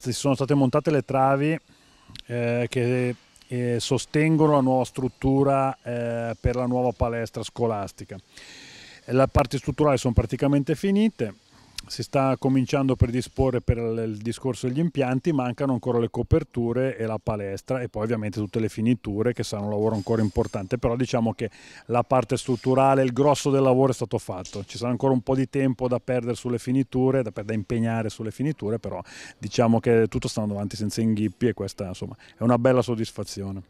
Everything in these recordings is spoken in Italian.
si sono state montate le travi eh, che eh, sostengono la nuova struttura eh, per la nuova palestra scolastica. Le parti strutturali sono praticamente finite, si sta cominciando a predisporre per il discorso degli impianti, mancano ancora le coperture e la palestra e poi ovviamente tutte le finiture che sarà un lavoro ancora importante, però diciamo che la parte strutturale, il grosso del lavoro è stato fatto, ci sarà ancora un po' di tempo da perdere sulle finiture, da, da impegnare sulle finiture, però diciamo che tutto sta andando avanti senza inghippi e questa insomma è una bella soddisfazione.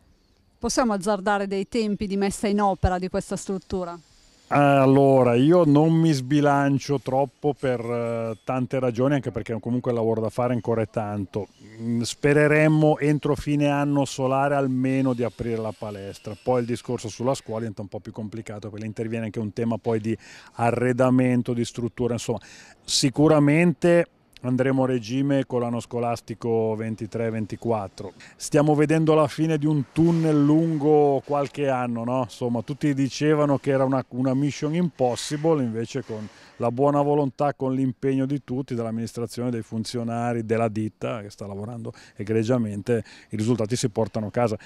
Possiamo azzardare dei tempi di messa in opera di questa struttura? Allora, io non mi sbilancio troppo per uh, tante ragioni, anche perché comunque il lavoro da fare ancora è tanto. Mm, spereremmo entro fine anno solare almeno di aprire la palestra. Poi il discorso sulla scuola diventa un po' più complicato perché interviene anche un tema poi di arredamento, di struttura, insomma. Sicuramente andremo a regime con l'anno scolastico 23-24. Stiamo vedendo la fine di un tunnel lungo qualche anno, no? Insomma, tutti dicevano che era una, una mission impossible, invece con la buona volontà, con l'impegno di tutti, dell'amministrazione, dei funzionari, della ditta che sta lavorando egregiamente, i risultati si portano a casa.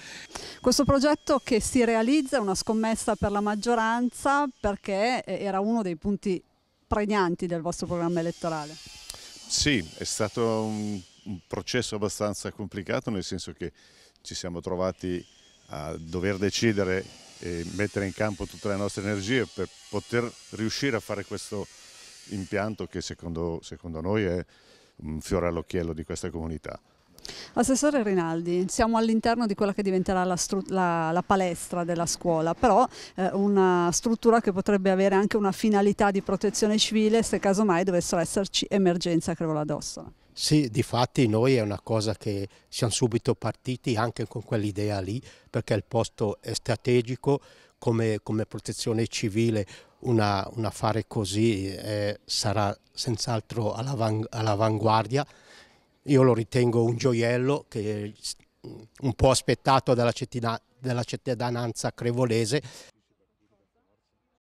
Questo progetto che si realizza è una scommessa per la maggioranza perché era uno dei punti pregnanti del vostro programma elettorale. Sì, è stato un, un processo abbastanza complicato nel senso che ci siamo trovati a dover decidere e mettere in campo tutte le nostre energie per poter riuscire a fare questo impianto che secondo, secondo noi è un fiore all'occhiello di questa comunità. Assessore Rinaldi, siamo all'interno di quella che diventerà la, la, la palestra della scuola, però eh, una struttura che potrebbe avere anche una finalità di protezione civile se casomai dovessero esserci emergenze a Crevola d'Ossola. Sì, di fatti noi è una cosa che siamo subito partiti anche con quell'idea lì, perché il posto è strategico come, come protezione civile, un affare così eh, sarà senz'altro all'avanguardia. All io lo ritengo un gioiello che mm, un po' aspettato dalla cittadinanza crevolese